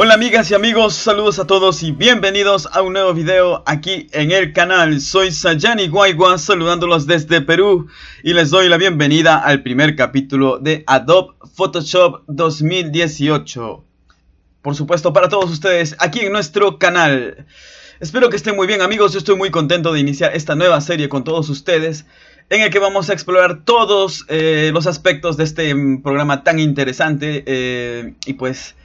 Hola amigas y amigos, saludos a todos y bienvenidos a un nuevo video aquí en el canal. Soy Sayani Guayguan saludándolos desde Perú y les doy la bienvenida al primer capítulo de Adobe Photoshop 2018. Por supuesto para todos ustedes aquí en nuestro canal. Espero que estén muy bien amigos, yo estoy muy contento de iniciar esta nueva serie con todos ustedes en el que vamos a explorar todos eh, los aspectos de este mm, programa tan interesante eh, y pues...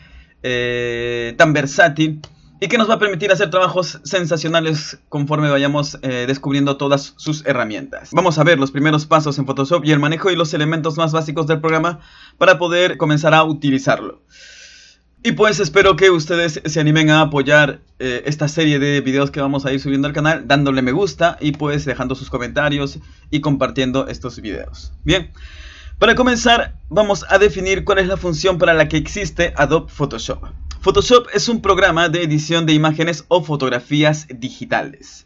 Eh, tan versátil y que nos va a permitir hacer trabajos sensacionales conforme vayamos eh, descubriendo todas sus herramientas. Vamos a ver los primeros pasos en Photoshop y el manejo y los elementos más básicos del programa para poder comenzar a utilizarlo. Y pues espero que ustedes se animen a apoyar eh, esta serie de videos que vamos a ir subiendo al canal, dándole me gusta y pues dejando sus comentarios y compartiendo estos videos. Bien, para comenzar, vamos a definir cuál es la función para la que existe Adobe Photoshop. Photoshop es un programa de edición de imágenes o fotografías digitales.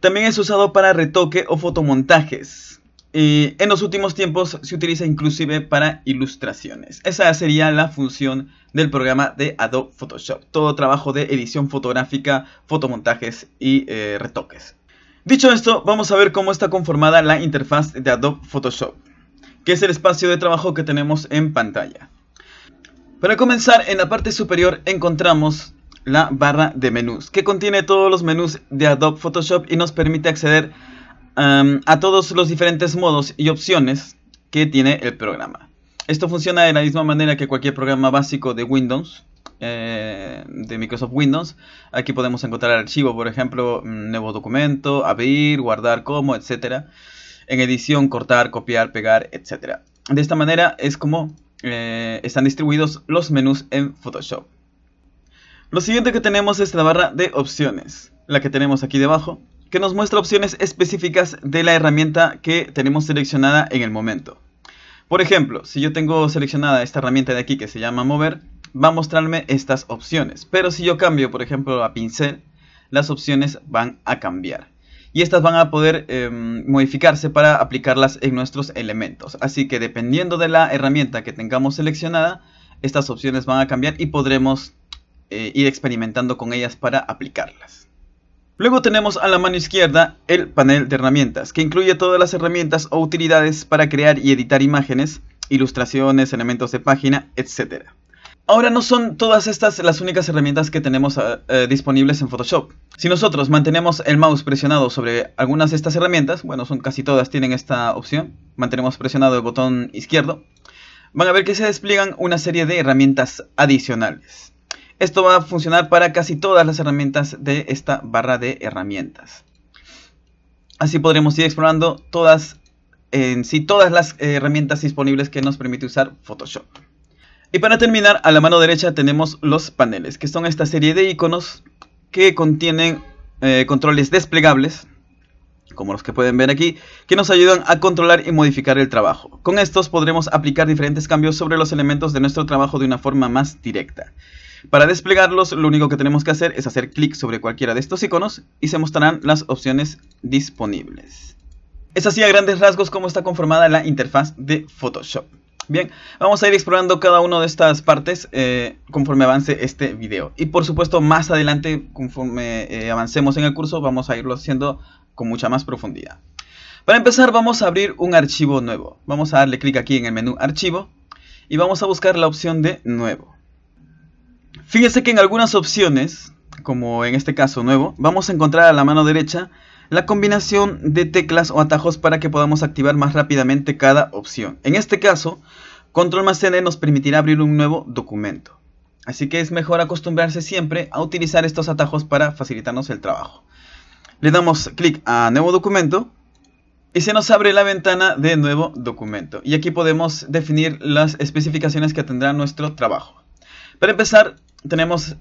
También es usado para retoque o fotomontajes. Y en los últimos tiempos se utiliza inclusive para ilustraciones. Esa sería la función del programa de Adobe Photoshop. Todo trabajo de edición fotográfica, fotomontajes y eh, retoques. Dicho esto, vamos a ver cómo está conformada la interfaz de Adobe Photoshop que es el espacio de trabajo que tenemos en pantalla. Para comenzar, en la parte superior encontramos la barra de menús, que contiene todos los menús de Adobe Photoshop y nos permite acceder a todos los diferentes modos y opciones que tiene el programa. Esto funciona de la misma manera que cualquier programa básico de Windows, eh, de Microsoft Windows. Aquí podemos encontrar archivo, por ejemplo, mm, nuevo documento, abrir, guardar como, etcétera en edición, cortar, copiar, pegar, etc. De esta manera es como eh, están distribuidos los menús en Photoshop. Lo siguiente que tenemos es la barra de opciones, la que tenemos aquí debajo, que nos muestra opciones específicas de la herramienta que tenemos seleccionada en el momento. Por ejemplo, si yo tengo seleccionada esta herramienta de aquí que se llama Mover, va a mostrarme estas opciones. Pero si yo cambio, por ejemplo, a pincel, las opciones van a cambiar y estas van a poder em, modificarse para aplicarlas en nuestros elementos. Así que dependiendo de la herramienta que tengamos seleccionada, estas opciones van a cambiar y podremos eh, ir experimentando con ellas para aplicarlas. Luego tenemos a la mano izquierda el panel de herramientas, que incluye todas las herramientas o utilidades para crear y editar imágenes, ilustraciones, elementos de página, etc. Ahora no son todas estas las únicas herramientas que tenemos ah, eh, disponibles en Photoshop. Si nosotros mantenemos el mouse presionado sobre algunas de estas herramientas, bueno, son casi todas tienen esta opción, mantenemos presionado el botón izquierdo, van a ver que se despliegan una serie de herramientas adicionales. Esto va a funcionar para casi todas las herramientas de esta barra de herramientas. Así podremos ir explorando todas, en sí, todas las eh, herramientas disponibles que nos permite usar Photoshop. Y para terminar, a la mano derecha tenemos los paneles, que son esta serie de iconos que contienen eh, controles desplegables, como los que pueden ver aquí, que nos ayudan a controlar y modificar el trabajo. Con estos podremos aplicar diferentes cambios sobre los elementos de nuestro trabajo de una forma más directa. Para desplegarlos, lo único que tenemos que hacer es hacer clic sobre cualquiera de estos iconos y se mostrarán las opciones disponibles. Es así a grandes rasgos cómo está conformada la interfaz de Photoshop. Bien, vamos a ir explorando cada una de estas partes eh, conforme avance este video. Y por supuesto, más adelante, conforme eh, avancemos en el curso, vamos a irlo haciendo con mucha más profundidad. Para empezar, vamos a abrir un archivo nuevo. Vamos a darle clic aquí en el menú Archivo y vamos a buscar la opción de Nuevo. Fíjense que en algunas opciones, como en este caso Nuevo, vamos a encontrar a la mano derecha la combinación de teclas o atajos para que podamos activar más rápidamente cada opción. En este caso, control más N nos permitirá abrir un nuevo documento. Así que es mejor acostumbrarse siempre a utilizar estos atajos para facilitarnos el trabajo. Le damos clic a nuevo documento y se nos abre la ventana de nuevo documento. Y aquí podemos definir las especificaciones que tendrá nuestro trabajo. Para empezar, tenemos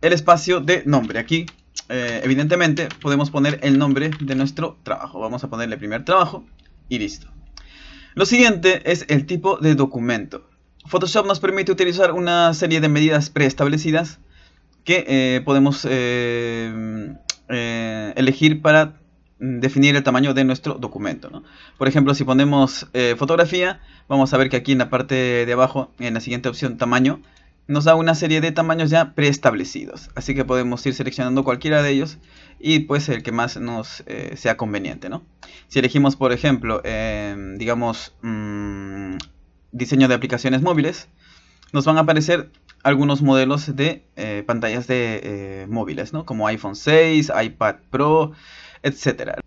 el espacio de nombre. Aquí eh, evidentemente podemos poner el nombre de nuestro trabajo. Vamos a ponerle primer trabajo y listo. Lo siguiente es el tipo de documento. Photoshop nos permite utilizar una serie de medidas preestablecidas que eh, podemos eh, elegir para definir el tamaño de nuestro documento. Por ejemplo, si ponemos fotografía, vamos a ver que aquí en la parte de abajo, en la siguiente opción tamaño, nos da una serie de tamaños ya preestablecidos. Así que podemos ir seleccionando cualquiera de ellos y pues el que más nos eh, sea conveniente. Si elegimos, por ejemplo, em, digamos, mm, diseño de aplicaciones móviles, nos van a aparecer algunos modelos de eh, pantallas de eh, móviles, ¿no? como iPhone 6, iPad Pro, etc.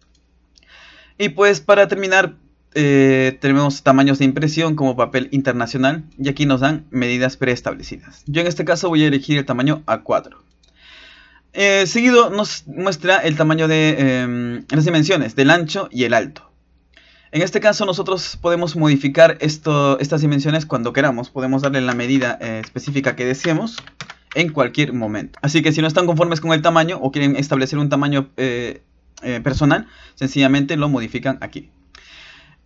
Y pues para terminar, eh, tenemos tamaños de impresión como papel internacional y aquí nos dan medidas preestablecidas. Yo en este caso voy a elegir el tamaño A4. Eh, seguido nos muestra el tamaño de em, las dimensiones del ancho y el alto. En este caso nosotros podemos modificar estas dimensiones cuando queramos, podemos darle la medida eh, específica que deseemos en cualquier momento. Así que si no están conformes con el tamaño o quieren establecer un tamaño personal, sencillamente lo modifican aquí.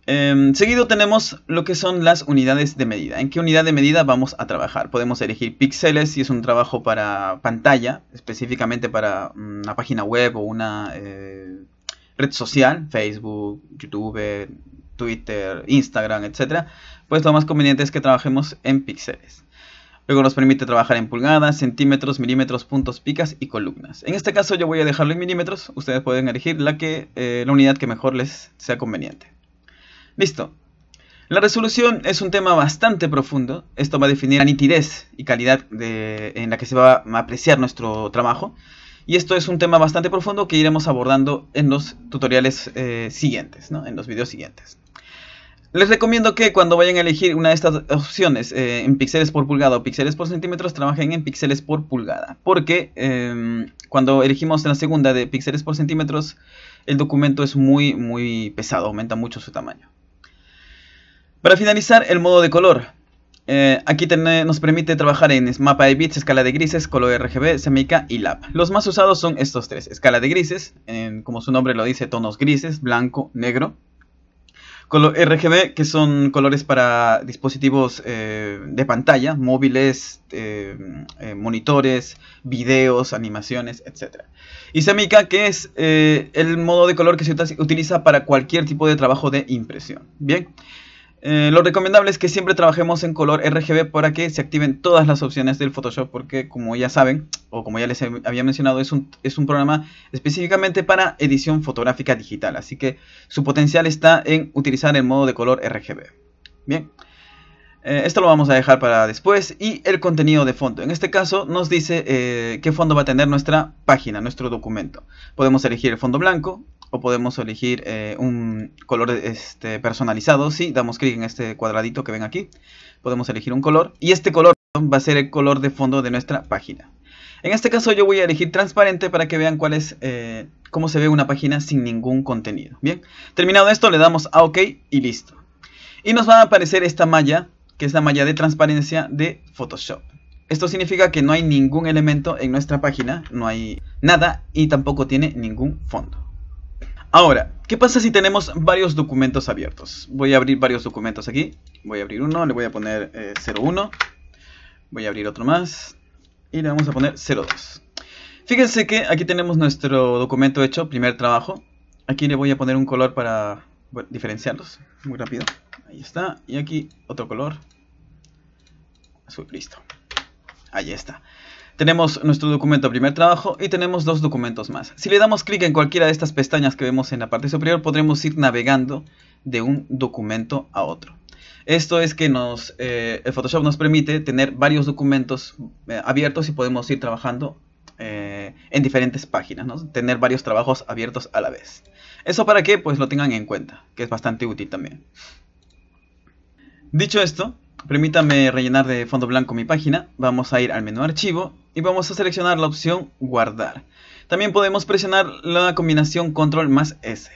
Em, seguido tenemos lo que son las unidades de medida. ¿En qué unidad de medida vamos a trabajar? Podemos elegir píxeles si es un trabajo para pantalla, específicamente para mm, una página web o una eh, red social, Facebook, YouTube, Twitter, Instagram, etc. Pues lo más conveniente es que trabajemos en píxeles. Luego nos permite trabajar en pulgadas, centímetros, milímetros, puntos, picas y columnas. En este caso yo voy a dejarlo en milímetros, ustedes pueden elegir la, que, eh, la unidad que mejor les sea conveniente. Listo. La resolución es un tema bastante profundo. Esto va a definir la nitidez y calidad en la que se va a apreciar nuestro trabajo. Y esto es un tema bastante profundo que iremos abordando en los tutoriales eh, siguientes, ¿no? en los videos siguientes. Les recomiendo que cuando vayan a elegir una de estas opciones eh, en píxeles por pulgada o píxeles por centímetros, trabajen en píxeles por pulgada. Porque em, cuando elegimos la segunda de píxeles por centímetros, el documento es muy, muy pesado, aumenta mucho su tamaño. Para finalizar, el modo de color. Eh, aquí nos permite trabajar en mapa de bits, escala de grises, color RGB, semica y lab. Los más usados son estos tres. Escala de grises, como su nombre lo dice, tonos grises, blanco, negro. Color RGB, que son colores para dispositivos eh, de pantalla, móviles, eh, monitores, videos, animaciones, etc. Y semica, que es el modo de color que se utiliza para cualquier tipo de trabajo de impresión. Bien. Eh, lo recomendable es que siempre trabajemos en color RGB para que se activen todas las opciones del Photoshop porque como ya saben o como ya les había mencionado es un, es un programa específicamente para edición fotográfica digital así que su potencial está en utilizar el modo de color RGB. Bien, eh, esto lo vamos a dejar para después y el contenido de fondo. En este caso nos dice eh, qué fondo va a tener nuestra página, nuestro documento. Podemos elegir el fondo blanco, o podemos elegir eh, un color este, personalizado. Si damos clic en este cuadradito que ven aquí, podemos elegir un color y este color va a ser el color de fondo de nuestra página. En este caso yo voy a elegir transparente para que vean cuál es, eh, cómo se ve una página sin ningún contenido. Bien, terminado esto le damos a OK y listo. Y nos va a aparecer esta malla, que es la malla de transparencia de Photoshop. Esto significa que no hay ningún elemento en nuestra página, no hay nada y tampoco tiene ningún fondo. Ahora, ¿qué pasa si tenemos varios documentos abiertos? Voy a abrir varios documentos aquí. Voy a abrir uno, le voy a poner 01. Eh, voy a abrir otro más. Y le vamos a poner 02. Fíjense que aquí tenemos nuestro documento hecho, primer trabajo. Aquí le voy a poner un color para diferenciarlos. Muy rápido. Ahí está. Y aquí otro color. Azul, listo. Ahí está. Tenemos nuestro documento primer trabajo y tenemos dos documentos más. Si le damos clic en cualquiera de estas pestañas que vemos en la parte superior, podremos ir navegando de un documento a otro. Esto es que nos, eh, el Photoshop nos permite tener varios documentos eh, abiertos y podemos ir trabajando eh, en diferentes páginas, tener varios trabajos abiertos a la vez. ¿Eso para que Pues lo tengan en cuenta, que es bastante útil también. Dicho esto, permítame rellenar de fondo blanco mi página. Vamos a ir al menú archivo y vamos a seleccionar la opción guardar. También podemos presionar la combinación control más S.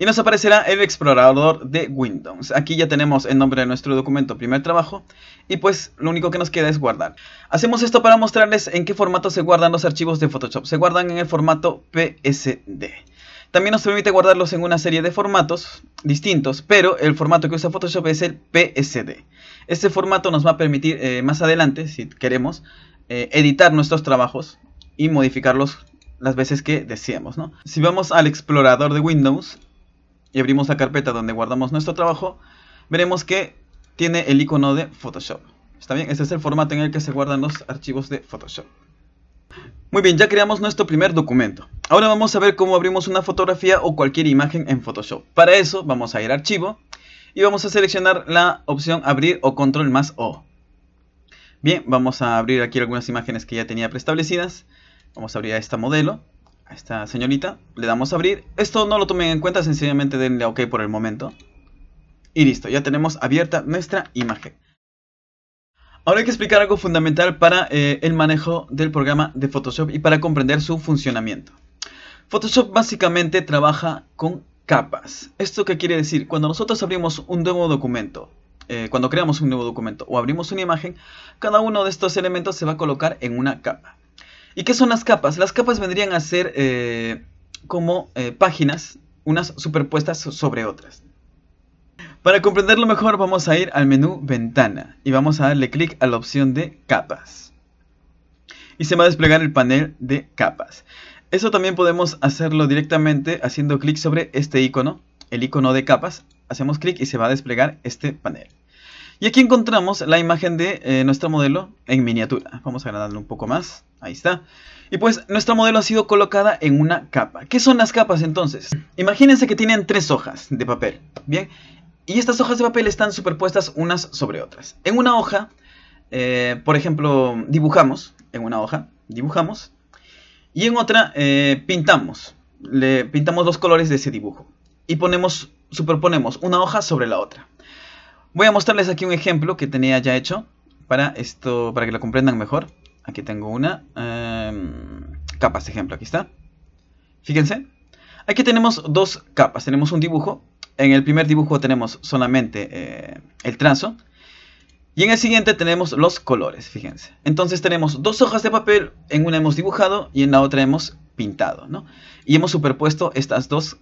Y nos aparecerá el explorador de Windows. Aquí ya tenemos el nombre de nuestro documento primer trabajo. Y pues lo único que nos queda es guardar. Hacemos esto para mostrarles en qué formato se guardan los archivos de Photoshop. Se guardan en el formato PSD. También nos permite guardarlos en una serie de formatos distintos, pero el formato que usa Photoshop es el PSD. Este formato nos va a permitir eh, más adelante, si queremos, eh, editar nuestros trabajos y modificarlos las veces que deseamos. ¿no? Si vamos al explorador de Windows y abrimos la carpeta donde guardamos nuestro trabajo, veremos que tiene el icono de Photoshop. ¿Está bien? Este es el formato en el que se guardan los archivos de Photoshop. Muy bien, ya creamos nuestro primer documento. Ahora vamos a ver cómo abrimos una fotografía o cualquier imagen en Photoshop. Para eso vamos a ir a Archivo y vamos a seleccionar la opción Abrir o Control más O. Bien, vamos a abrir aquí algunas imágenes que ya tenía preestablecidas. Vamos a abrir a esta modelo, a esta señorita. Le damos a abrir. Esto no lo tomen en cuenta, sencillamente denle a OK por el momento. Y listo, ya tenemos abierta nuestra imagen. Ahora hay que explicar algo fundamental para eh, el manejo del programa de Photoshop y para comprender su funcionamiento. Photoshop básicamente trabaja con capas. ¿Esto qué quiere decir? Cuando nosotros abrimos un nuevo documento eh, cuando creamos un nuevo documento o abrimos una imagen, cada uno de estos elementos se va a colocar en una capa. ¿Y qué son las capas? Las capas vendrían a ser eh, como eh, páginas, unas superpuestas sobre otras. Para comprenderlo mejor vamos a ir al menú Ventana y vamos a darle clic a la opción de Capas. Y se va a desplegar el panel de capas. Eso también podemos hacerlo directamente haciendo clic sobre este icono, el icono de capas. Hacemos clic y se va a desplegar este panel. Y aquí encontramos la imagen de eh, nuestro modelo en miniatura. Vamos a agrandarlo un poco más. Ahí está. Y pues nuestro modelo ha sido colocada en una capa. ¿Qué son las capas entonces? Imagínense que tienen tres hojas de papel. Bien. Y estas hojas de papel están superpuestas unas sobre otras. En una hoja, eh, por ejemplo, dibujamos. En una hoja, dibujamos. Y en otra, eh, pintamos. Le pintamos los colores de ese dibujo. Y ponemos, superponemos una hoja sobre la otra. Voy a mostrarles aquí un ejemplo que tenía ya hecho para esto, para que lo comprendan mejor. Aquí tengo una. Em, capa de ejemplo, aquí está. Fíjense. Aquí tenemos dos capas. Tenemos un dibujo. En el primer dibujo tenemos solamente eh, el trazo. Y en el siguiente tenemos los colores, fíjense. Entonces tenemos dos hojas de papel, en una hemos dibujado y en la otra hemos pintado, Y hemos superpuesto estas dos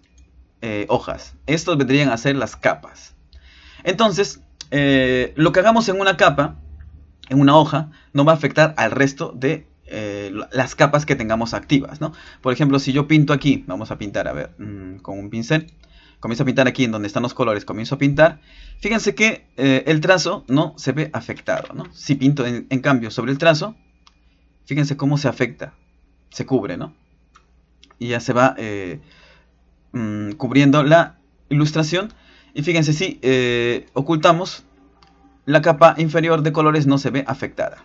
eh, hojas. Estos vendrían a ser las capas. Entonces, eh, lo que hagamos en una capa, en una hoja, no va a afectar al resto de eh, las capas que tengamos activas, ¿no? Por ejemplo, si yo pinto aquí, vamos a pintar, a ver, mm, con un pincel, comienzo a pintar aquí en donde están los colores, comienzo a pintar, fíjense que eh, el trazo no se ve afectado, ¿no? Si pinto en, cambio sobre el trazo, fíjense cómo se afecta, se cubre, ¿no? Y ya se va mm, cubriendo la ilustración y fíjense, si eh, ocultamos, la capa inferior de colores no se ve afectada.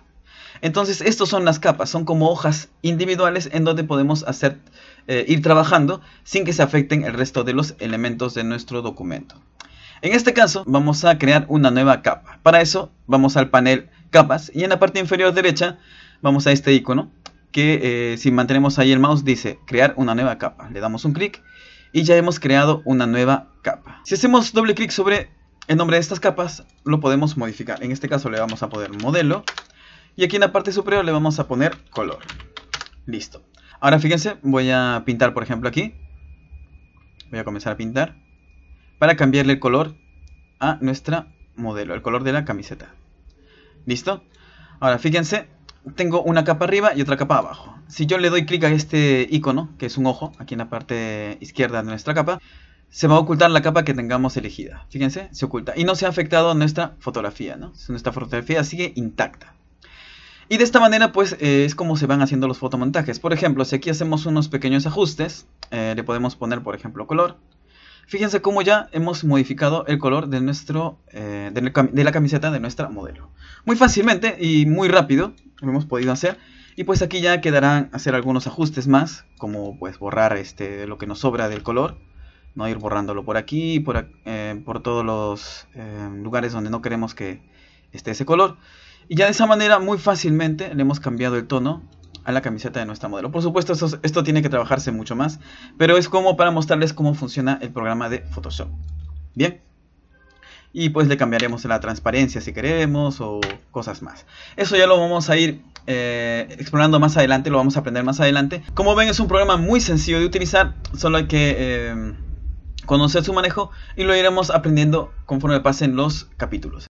Entonces, estas son las capas, son como hojas individuales en donde podemos hacer, eh, ir trabajando sin que se afecten el resto de los elementos de nuestro documento. En este caso, vamos a crear una nueva capa. Para eso, vamos al panel capas y en la parte inferior derecha vamos a este icono que eh, si mantenemos ahí el mouse dice crear una nueva capa. Le damos un clic y ya hemos creado una nueva capa. Si hacemos doble clic sobre el nombre de estas capas, lo podemos modificar. En este caso le vamos a poner modelo y aquí en la parte superior le vamos a poner color. Listo. Ahora fíjense, voy a pintar por ejemplo aquí. Voy a comenzar a pintar para cambiarle el color a nuestra modelo, el color de la camiseta. ¿Listo? Ahora fíjense, tengo una capa arriba y otra capa abajo. Si yo le doy clic a este icono, que es un ojo, aquí en la parte izquierda de nuestra capa, se va a ocultar la capa que tengamos elegida. Fíjense, se oculta. Y no se ha afectado nuestra fotografía, ¿no? Nuestra fotografía sigue intacta. Y de esta manera, pues, eh, es como se van haciendo los fotomontajes. Por ejemplo, si aquí hacemos unos pequeños ajustes, eh, le podemos poner, por ejemplo, color. Fíjense cómo ya hemos modificado el color de, nuestro, eh, de, la camiseta de nuestra modelo. Muy fácilmente y muy rápido lo hemos podido hacer. Y pues aquí ya quedarán hacer algunos ajustes más, como pues borrar este, lo que nos sobra del color. No ir borrándolo por aquí, por, eh, por todos los eh, lugares donde no queremos que esté ese color. Y ya de esa manera muy fácilmente le hemos cambiado el tono a la camiseta de nuestra modelo. Por supuesto, esto, tiene que trabajarse mucho más, pero es como para mostrarles cómo funciona el programa de Photoshop. Bien. Y pues le cambiaremos la transparencia si queremos o cosas más. Eso ya lo vamos a ir eh, explorando más adelante, lo vamos a aprender más adelante. Como ven es un programa muy sencillo de utilizar, solo hay que eh, conocer su manejo y lo iremos aprendiendo conforme pasen los capítulos.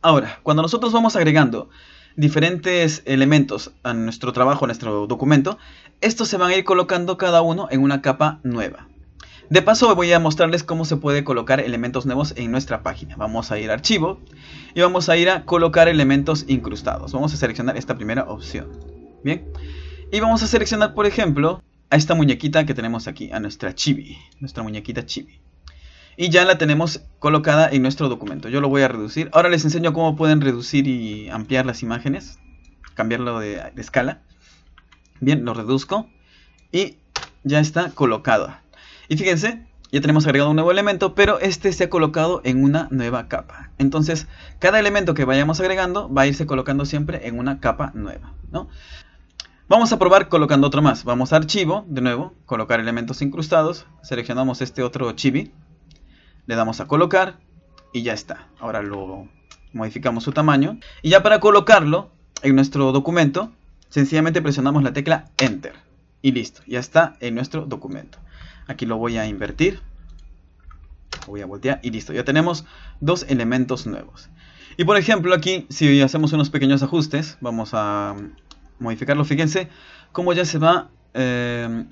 Ahora, cuando nosotros vamos agregando diferentes elementos a nuestro trabajo, a nuestro documento, estos se van a ir colocando cada uno en una capa nueva. De paso voy a mostrarles cómo se puede colocar elementos nuevos en nuestra página. Vamos a ir a archivo y vamos a ir a colocar elementos incrustados. Vamos a seleccionar esta primera opción. Bien. Y vamos a seleccionar, por ejemplo, a esta muñequita que tenemos aquí, a nuestra chibi, nuestra muñequita chibi y ya la tenemos colocada en nuestro documento. Yo lo voy a reducir. Ahora les enseño cómo pueden reducir y ampliar las imágenes, cambiarlo de, escala. Bien, lo reduzco y ya está colocada. Y fíjense, ya tenemos agregado un nuevo elemento, pero este se ha colocado en una nueva capa. Entonces, cada elemento que vayamos agregando va a irse colocando siempre en una capa nueva, Vamos a probar colocando otro más. Vamos a archivo, de nuevo, colocar elementos incrustados. Seleccionamos este otro chibi le damos a colocar y ya está. Ahora lo modificamos su tamaño. Y ya para colocarlo en nuestro documento, sencillamente presionamos la tecla Enter. Y listo, ya está en nuestro documento. Aquí lo voy a invertir. Voy a voltear y listo, ya tenemos dos elementos nuevos. Y por ejemplo aquí, si hacemos unos pequeños ajustes, vamos a modificarlo. Fíjense cómo ya se va eh,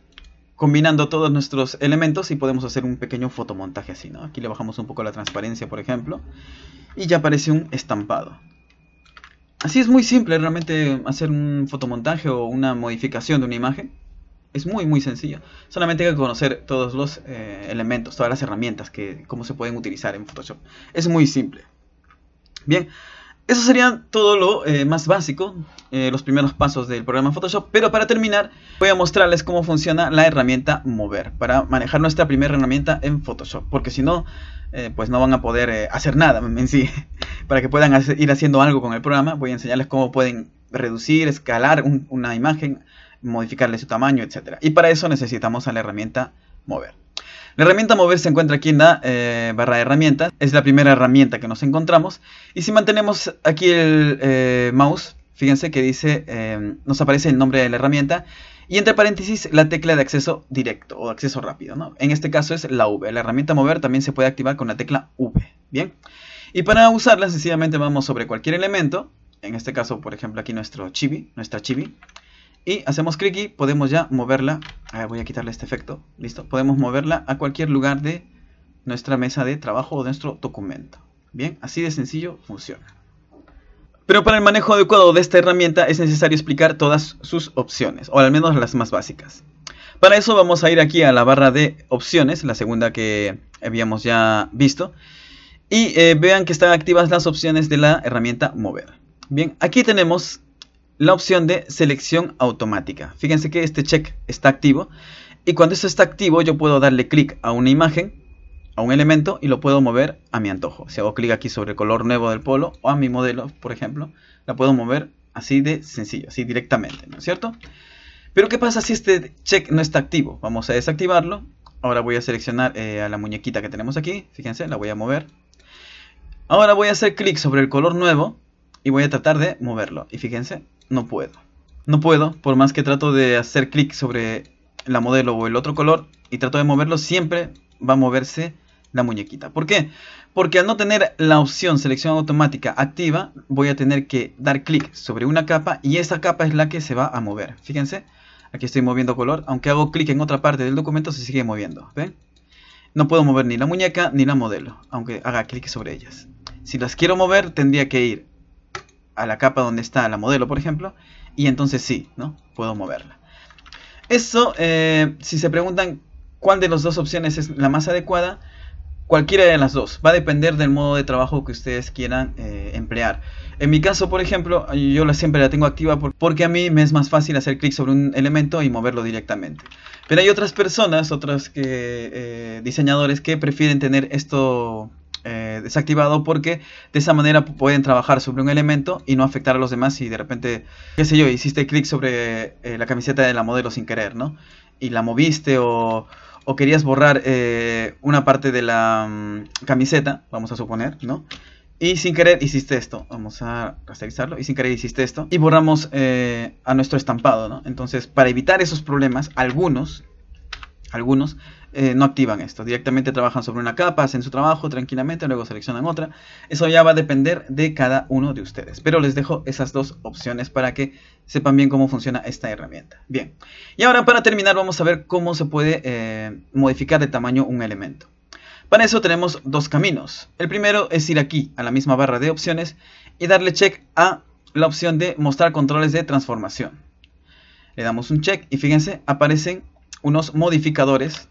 combinando todos nuestros elementos y podemos hacer un pequeño fotomontaje así, ¿no? Aquí le bajamos un poco la transparencia, por ejemplo, y ya aparece un estampado. Así es muy simple realmente hacer un fotomontaje o una modificación de una imagen. Es muy muy sencillo. Solamente hay que conocer todos los eh, elementos, todas las herramientas que cómo se pueden utilizar en Photoshop. Es muy simple. Bien, eso sería todo lo eh, más básico, eh, los primeros pasos del programa Photoshop, pero para terminar voy a mostrarles cómo funciona la herramienta Mover, para manejar nuestra primera herramienta en Photoshop, porque si no, eh, pues no van a poder hacer nada en sí. Para que puedan ir haciendo algo con el programa, voy a enseñarles cómo pueden reducir, escalar una imagen, modificarle su tamaño, etc. Y para eso necesitamos a la herramienta Mover. La herramienta mover se encuentra aquí en la eh, barra de herramientas. Es la primera herramienta que nos encontramos. Y si mantenemos aquí el eh, mouse, fíjense que dice, eh, nos aparece el nombre de la herramienta. Y entre paréntesis, la tecla de acceso directo o acceso rápido. En este caso es la V. La herramienta mover también se puede activar con la tecla V. Bien. Y para usarla, sencillamente vamos sobre cualquier elemento. En este caso, por ejemplo, aquí nuestro chibi, nuestra chibi y hacemos clic y podemos ya moverla. voy a quitarle este efecto. Listo. Podemos moverla a cualquier lugar de nuestra mesa de trabajo o de nuestro documento. Bien, así de sencillo funciona. Pero para el manejo adecuado de esta herramienta es necesario explicar todas sus opciones, o al menos las más básicas. Para eso vamos a ir aquí a la barra de opciones, la segunda que habíamos ya visto. Y eh, vean que están activas las opciones de la herramienta mover. Bien, aquí tenemos la opción de selección automática. Fíjense que este check está activo y cuando esto está activo yo puedo darle clic a una imagen, a un elemento y lo puedo mover a mi antojo. Si hago clic aquí sobre el color nuevo del polo o a mi modelo, por ejemplo, la puedo mover así de sencillo, así directamente, ¿no es cierto? Pero ¿qué pasa si este check no está activo? Vamos a desactivarlo. Ahora voy a seleccionar eh, a la muñequita que tenemos aquí, fíjense, la voy a mover. Ahora voy a hacer clic sobre el color nuevo y voy a tratar de moverlo. Y fíjense, no puedo. No puedo, por más que trato de hacer clic sobre la modelo o el otro color y trato de moverlo, siempre va a moverse la muñequita. ¿Por qué? Porque al no tener la opción selección automática activa, voy a tener que dar clic sobre una capa y esa capa es la que se va a mover. Fíjense, aquí estoy moviendo color, aunque hago clic en otra parte del documento se sigue moviendo, ¿ven? No puedo mover ni la muñeca ni la modelo, aunque haga clic sobre ellas. Si las quiero mover, tendría que ir a la capa donde está la modelo, por ejemplo, y entonces sí, ¿no? Puedo moverla. Eso, eh, si se preguntan cuál de las dos opciones es la más adecuada, cualquiera de las dos. Va a depender del modo de trabajo que ustedes quieran eh, emplear. En mi caso, por ejemplo, yo la, siempre la tengo activa porque a mí me es más fácil hacer clic sobre un elemento y moverlo directamente. Pero hay otras personas, otras que, eh, diseñadores que prefieren tener esto eh, desactivado porque de esa manera pueden trabajar sobre un elemento y no afectar a los demás y de repente, qué sé yo, hiciste clic sobre eh, la camiseta de la modelo sin querer, ¿no? Y la moviste o, querías borrar eh, una parte de la mm, camiseta, vamos a suponer, ¿no? Y sin querer hiciste esto. Vamos a rasterizarlo. Y sin querer hiciste esto. Y borramos a nuestro estampado, ¿no? Entonces, para evitar esos problemas, algunos, algunos eh, no activan esto. Directamente trabajan sobre una capa, hacen su trabajo tranquilamente, luego seleccionan otra. Eso ya va a depender de cada uno de ustedes. Pero les dejo esas dos opciones para que sepan bien cómo funciona esta herramienta. Bien, y ahora para terminar vamos a ver cómo se puede eh, modificar de tamaño un elemento. Para eso tenemos dos caminos. El primero es ir aquí a la misma barra de opciones y darle check a la opción de mostrar controles de transformación. Le damos un check y fíjense, aparecen unos modificadores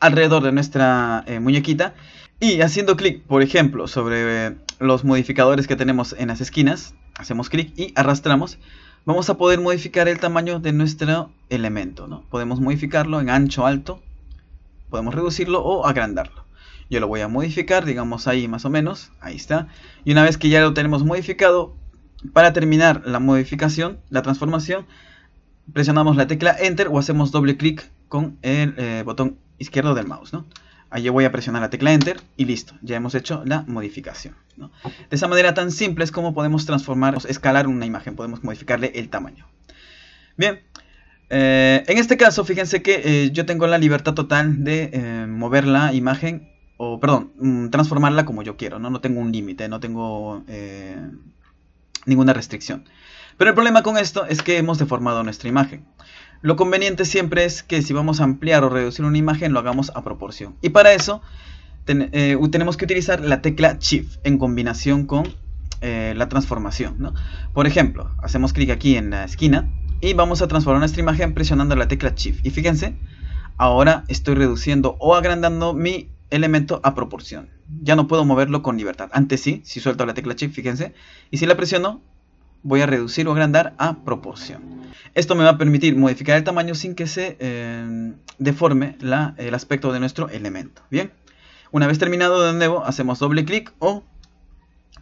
alrededor de nuestra eh, muñequita. Y haciendo clic, por ejemplo, sobre eh, los modificadores que tenemos en las esquinas, hacemos clic y arrastramos, vamos a poder modificar el tamaño de nuestro elemento. ¿no? Podemos modificarlo en ancho, alto, podemos reducirlo o agrandarlo. Yo lo voy a modificar, digamos ahí más o menos, ahí está. Y una vez que ya lo tenemos modificado, para terminar la modificación, la transformación, presionamos la tecla Enter o hacemos doble clic con el eh, botón izquierdo del mouse, ¿no? Ahí voy a presionar la tecla Enter y listo, ya hemos hecho la modificación. De esa manera tan simple es como podemos transformar, escalar una imagen, podemos modificarle el tamaño. Bien, eh, en este caso fíjense que eh, yo tengo la libertad total de eh, mover la imagen, o perdón, mm, transformarla como yo quiero, no, no tengo un límite, no tengo ninguna restricción. Pero el problema con esto es que hemos deformado nuestra imagen. Lo conveniente siempre es que si vamos a ampliar o reducir una imagen, lo hagamos a proporción. Y para eso eh, tenemos que utilizar la tecla Shift en combinación con eh, la transformación. Por ejemplo, hacemos clic aquí en la esquina y vamos a transformar nuestra imagen presionando la tecla Shift. Y fíjense, ahora estoy reduciendo o agrandando mi elemento a proporción. Ya no puedo moverlo con libertad. Antes sí, si suelto la tecla Shift, fíjense, y si la presiono, voy a reducir o agrandar a proporción. Esto me va a permitir modificar el tamaño sin que se eh, deforme el aspecto de nuestro elemento. Bien, una vez terminado de nuevo hacemos doble clic o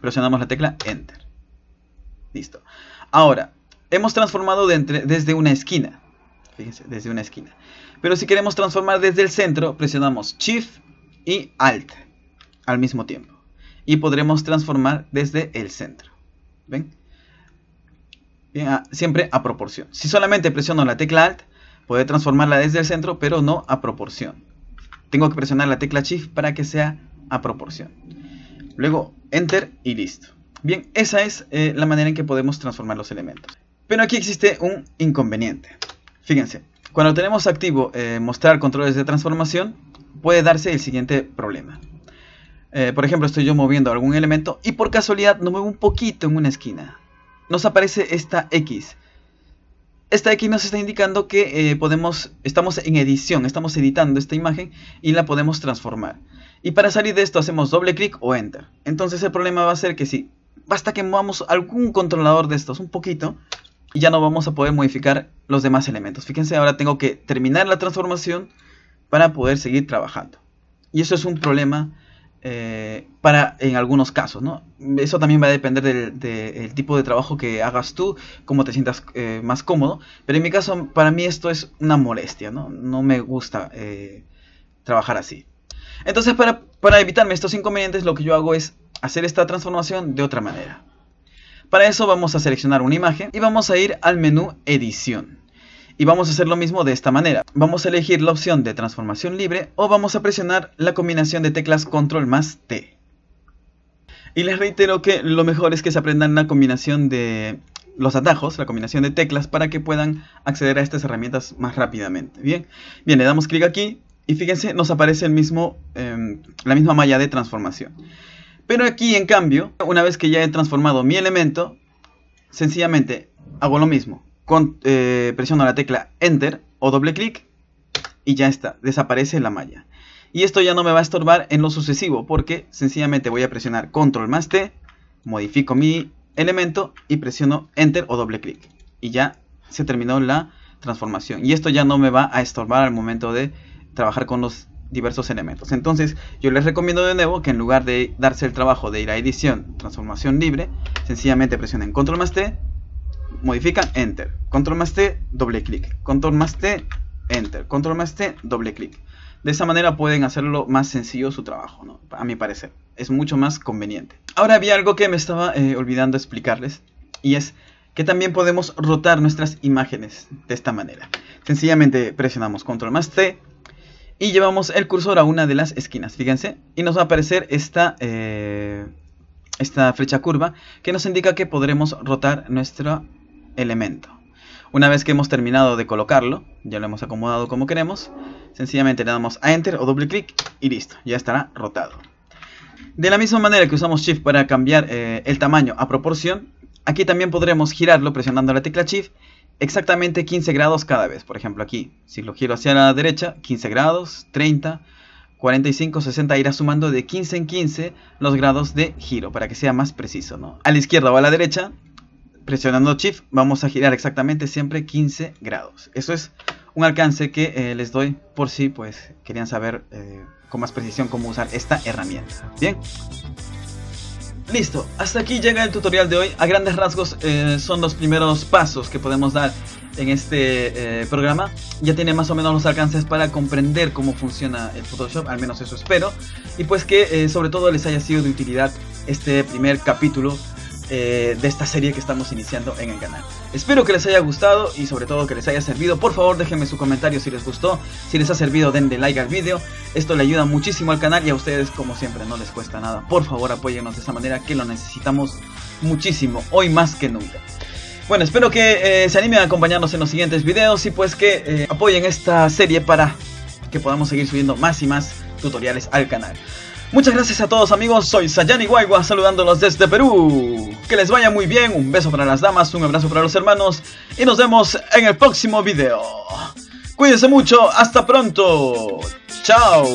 presionamos la tecla Enter. Listo. Ahora, hemos transformado desde una esquina. Fíjense, desde una esquina. Pero si queremos transformar desde el centro, presionamos Shift y Alt al mismo tiempo. Y podremos transformar desde el centro. ¿Ven? Eh, siempre a proporción. Si solamente presiono la tecla Alt, Puede transformarla desde el centro, pero no a proporción. Tengo que presionar la tecla Shift para que sea a proporción. Luego Enter y listo. Bien, esa es eh, la manera en que podemos transformar los elementos. Pero aquí existe un inconveniente. Fíjense, cuando tenemos activo eh, mostrar controles de transformación, puede darse el siguiente problema. por ejemplo, estoy yo moviendo algún elemento y por casualidad no muevo un poquito en una esquina nos aparece esta X. Esta X nos está indicando que eh, podemos, estamos en edición, estamos editando esta imagen y la podemos transformar. Y para salir de esto hacemos doble clic o enter. Entonces el problema va a ser que si basta que movamos algún controlador de estos un poquito y ya no vamos a poder modificar los demás elementos. Fíjense, ahora tengo que terminar la transformación para poder seguir trabajando. Y eso es un problema eh, para en algunos casos, ¿no? Eso también va a depender del, tipo de trabajo que hagas tú, cómo te sientas eh, más cómodo, pero en mi caso, para mí esto es una molestia, ¿no? me gusta eh, trabajar así. Entonces, para evitarme estos inconvenientes, lo que yo hago es hacer esta transformación de otra manera. Para eso vamos a seleccionar una imagen y vamos a ir al menú edición. Y vamos a hacer lo mismo de esta manera. Vamos a elegir la opción de transformación libre o vamos a presionar la combinación de teclas control más T. Y les reitero que lo mejor es que se aprendan la combinación de los atajos, la combinación de teclas para que puedan acceder a estas herramientas más rápidamente. Bien, bien le damos clic aquí y fíjense nos aparece el mismo, em, la misma malla de transformación. Pero aquí en cambio, una vez que ya he transformado mi elemento, sencillamente hago lo mismo con, eh, presiono la tecla Enter o doble clic y ya está, desaparece la malla. Y esto ya no me va a estorbar en lo sucesivo porque sencillamente voy a presionar Control más T, modifico mi elemento y presiono Enter o doble clic. Y ya se terminó la transformación. Y esto ya no me va a estorbar al momento de trabajar con los diversos elementos. Entonces yo les recomiendo de nuevo que en lugar de darse el trabajo de ir a edición, transformación libre, sencillamente presionen Control más T, modifican, enter. Control más T, doble clic. Control más T, enter. Control más T, doble clic. De esa manera pueden hacerlo más sencillo su trabajo, a mi parecer. Es mucho más conveniente. Ahora había algo que me estaba eh, olvidando explicarles y es que también podemos rotar nuestras imágenes de esta manera. Sencillamente presionamos control más T y llevamos el cursor a una de las esquinas, fíjense, y nos va a aparecer esta, eh, esta flecha curva que nos indica que podremos rotar nuestra elemento. Una vez que hemos terminado de colocarlo, ya lo hemos acomodado como queremos, sencillamente le damos a Enter o doble clic y listo, ya estará rotado. De la misma manera que usamos Shift para cambiar eh, el tamaño a proporción, aquí también podremos girarlo presionando la tecla Shift exactamente 15 grados cada vez. Por ejemplo aquí, si lo giro hacia la derecha, 15 grados, 30, 45, 60, irá sumando de 15 en 15 los grados de giro para que sea más preciso. ¿no? A la izquierda o a la derecha presionando Shift vamos a girar exactamente siempre 15 grados. Eso es un alcance que eh, les doy por si pues querían saber eh, con más precisión cómo usar esta herramienta. Bien. Listo, hasta aquí llega el tutorial de hoy. A grandes rasgos eh, son los primeros pasos que podemos dar en este programa. Ya tiene más o menos los alcances para comprender cómo funciona el Photoshop, al menos eso espero. Y pues que sobre todo les haya sido de utilidad este primer capítulo eh, de esta serie que estamos iniciando en el canal. Espero que les haya gustado y sobre todo que les haya servido. Por favor déjenme su comentario si les gustó, si les ha servido denle like al video Esto le ayuda muchísimo al canal y a ustedes como siempre no les cuesta nada. Por favor apóyennos de esa manera que lo necesitamos muchísimo, hoy más que nunca. Bueno, espero que eh, se animen a acompañarnos en los siguientes videos y pues que eh, apoyen esta serie para que podamos seguir subiendo más y más tutoriales al canal. Muchas gracias a todos amigos, soy Sayani Guaigua saludándolos desde Perú. Que les vaya muy bien, un beso para las damas, un abrazo para los hermanos y nos vemos en el próximo video. Cuídense mucho, hasta pronto. Chao.